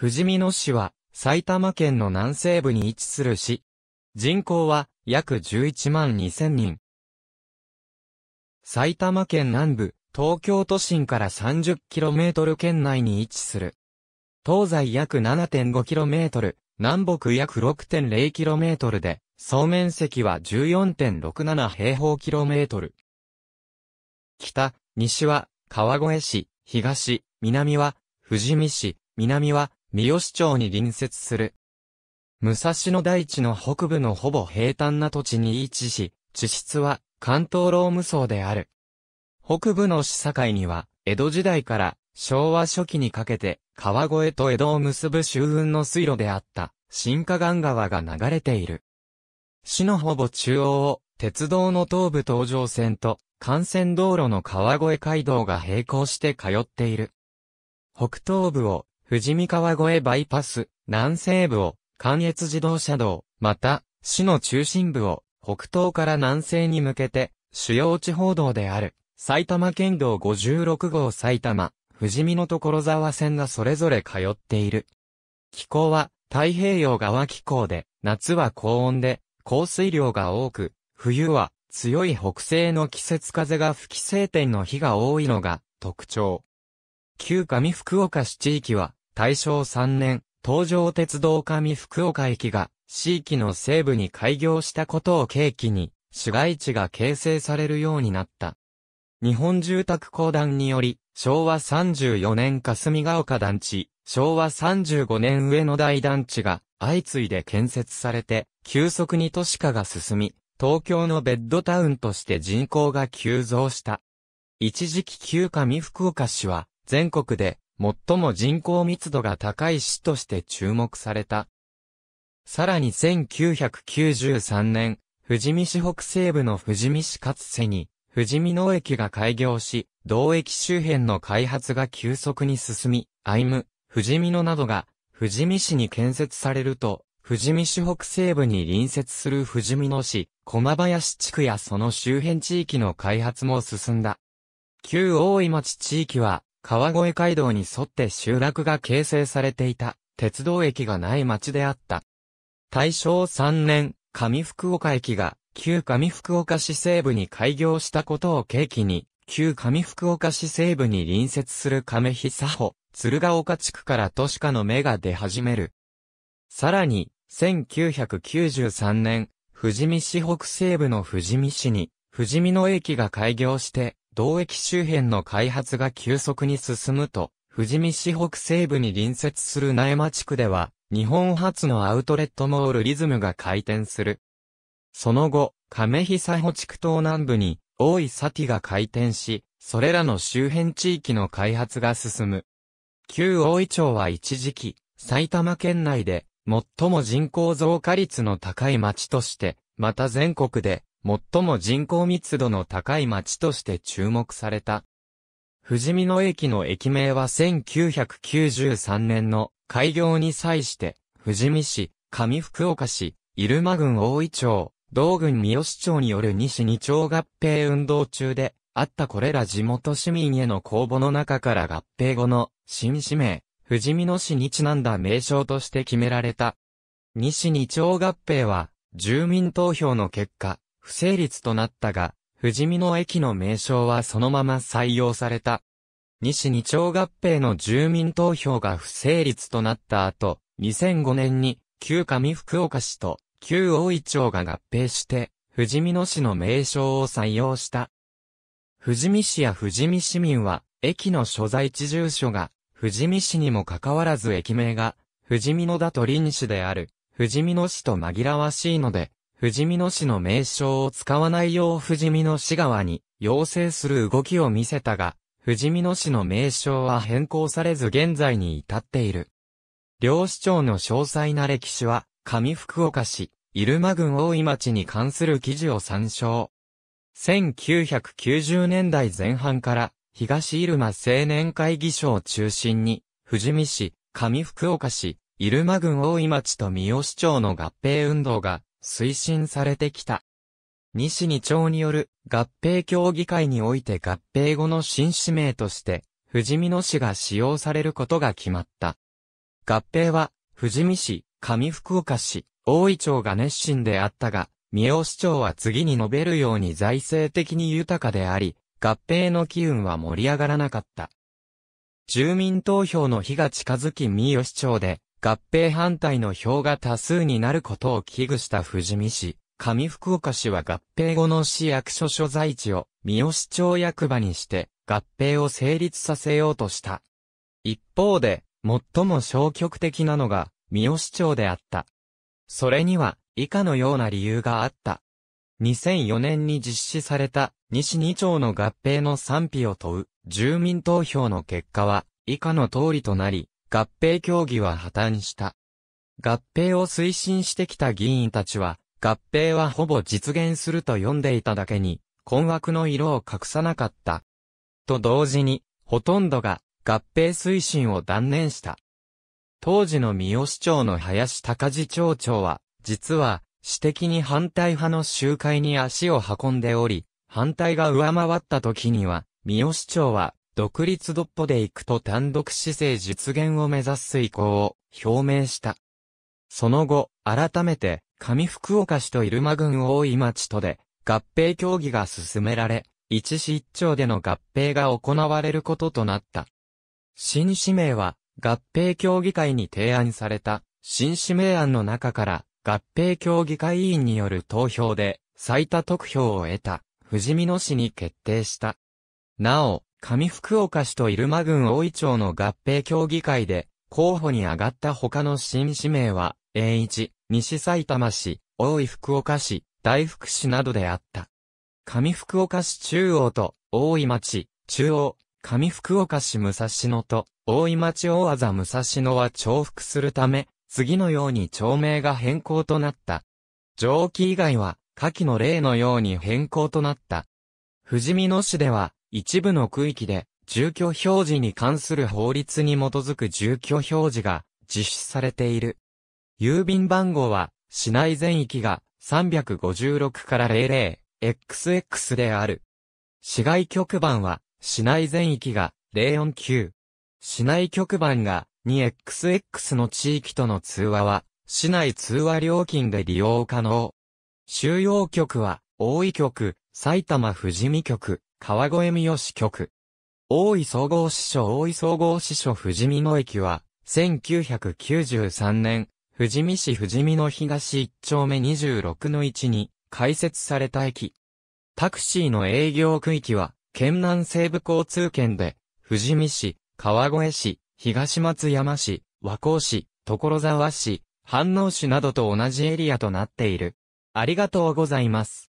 富士見野市は、埼玉県の南西部に位置する市。人口は、約11万2000人。埼玉県南部、東京都心から 30km 圏内に位置する。東西約 7.5km、南北約 6.0km で、総面積は14.67平方キロメートル。北、西は、川越市、東、南は、富士見市、南は、三好町に隣接する。武蔵野大地の北部のほぼ平坦な土地に位置し、地質は関東ローム層である。北部の市境には、江戸時代から昭和初期にかけて、川越と江戸を結ぶ周運の水路であった、新河岸川が流れている。市のほぼ中央を、鉄道の東部東上線と、幹線道路の川越街道が並行して通っている。北東部を富士見川越バイパス、南西部を、関越自動車道、また、市の中心部を、北東から南西に向けて、主要地方道である、埼玉県道56号埼玉、富士見の所沢線がそれぞれ通っている。気候は、太平洋側気候で、夏は高温で、降水量が多く、冬は、強い北西の季節風が吹き晴天の日が多いのが、特徴。旧上福岡市地域は、大正3年、東上鉄道上福岡駅が、地域の西部に開業したことを契機に、市街地が形成されるようになった。日本住宅公団により、昭和34年霞ヶ丘団地、昭和35年上野台団地が相次いで建設されて、急速に都市化が進み、東京のベッドタウンとして人口が急増した。一時期旧上福岡市は、全国で最も人口密度が高い市として注目された。さらに1993年、富士見市北西部の富士見市かつせに、富士見農駅が開業し、同駅周辺の開発が急速に進み、アイム、富士見野などが、富士見市に建設されると、富士見市北西部に隣接する富士見野市、駒林地区やその周辺地域の開発も進んだ。旧大井町地域は、川越街道に沿って集落が形成されていた、鉄道駅がない町であった。大正3年、上福岡駅が、旧上福岡市西部に開業したことを契機に、旧上福岡市西部に隣接する亀久保、鶴岡地区から都市化の芽が出始める。さらに、1993年、富士見市北西部の富士見市に、富士見の駅が開業して、同駅周辺の開発が急速に進むと、富士見市北西部に隣接する苗間地区では、日本初のアウトレットモールリズムが開店する。その後、亀久保地区東南部に、大井サティが開店し、それらの周辺地域の開発が進む。旧大井町は一時期、埼玉県内で、最も人口増加率の高い町として、また全国で、最も人口密度の高い町として注目された。富士見野駅の駅名は1993年の開業に際して、富士見市、上福岡市、入間郡大井町、道郡三好町による西二町合併運動中で、あったこれら地元市民への公募の中から合併後の新市名、富士見野市にちなんだ名称として決められた。西二町合併は、住民投票の結果、不成立となったが、富士見の駅の名称はそのまま採用された。西二町合併の住民投票が不成立となった後、2005年に旧上福岡市と旧大井町が合併して、富士見野市の名称を採用した。富士見市や富士見市民は、駅の所在地住所が、富士見市にもかかわらず駅名が、富士見野だと林市である、富士見野市と紛らわしいので、富士見野市の名称を使わないよう富士見野市側に要請する動きを見せたが、富士見野市の名称は変更されず現在に至っている。両市長の詳細な歴史は、上福岡市、入間郡大井町に関する記事を参照。1990年代前半から、東入間青年会議所を中心に、富士見市、上福岡市、入間郡大井町と三好町の合併運動が推進されてきた。西二町による合併協議会において合併後の新指名として、富士見野市が使用されることが決まった。合併は、富士見市、上福岡市、大井町が熱心であったが、三尾市長は次に述べるように財政的に豊かであり、合併の機運は盛り上がらなかった。住民投票の日が近づき三尾市長で、合併反対の票が多数になることを危惧した富士見市、上福岡市は合併後の市役所所在地を三好町役場にして合併を成立させようとした。一方で、最も消極的なのが三好町であった。それには以下のような理由があった。2004年に実施された西2町の合併の賛否を問う住民投票の結果は以下の通りとなり、合併協議は破綻した。合併を推進してきた議員たちは、合併はほぼ実現すると読んでいただけに、困惑の色を隠さなかった。と同時に、ほとんどが合併推進を断念した。当時の三好町の林高次町長は、実は、私的に反対派の集会に足を運んでおり、反対が上回った時には、三好町は独立独歩で行くと単独姿勢実現を目指す意向を表明した。その後、改めて、上福岡市と入間郡大井町とで、合併協議が進められ、一市一町での合併が行われることとなった。新氏名は、合併協議会に提案された、新氏名案の中から、合併協議会委員による投票で、最多得票を得た、富士見野市に決定した。なお、上福岡市と入間郡大井町の合併協議会で、候補に上がった他の新市名は、栄一、西埼玉市、大井福岡市、大福市などであった。上福岡市中央と、大井町、中央、上福岡市武蔵野と、大井町大技武蔵野は重複するため、次のように町名が変更となった。上記以外は、下記の例のように変更となった。富士見野市では、一部の区域で、住居表示に関する法律に基づく住居表示が実施されている。郵便番号は、市内全域が356から 00XX である。市外局番は、市内全域が049。市内局番が 2XX の地域との通話は、市内通話料金で利用可能。収容局は、大井局、埼玉富士見局、川越三好局。大井総合支所大井総合支所富士見野駅は、1993年、富士見市富士見の東1丁目26の1に開設された駅。タクシーの営業区域は、県南西部交通圏で、富士見市、川越市、東松山市、和光市、所沢市、飯能市などと同じエリアとなっている。ありがとうございます。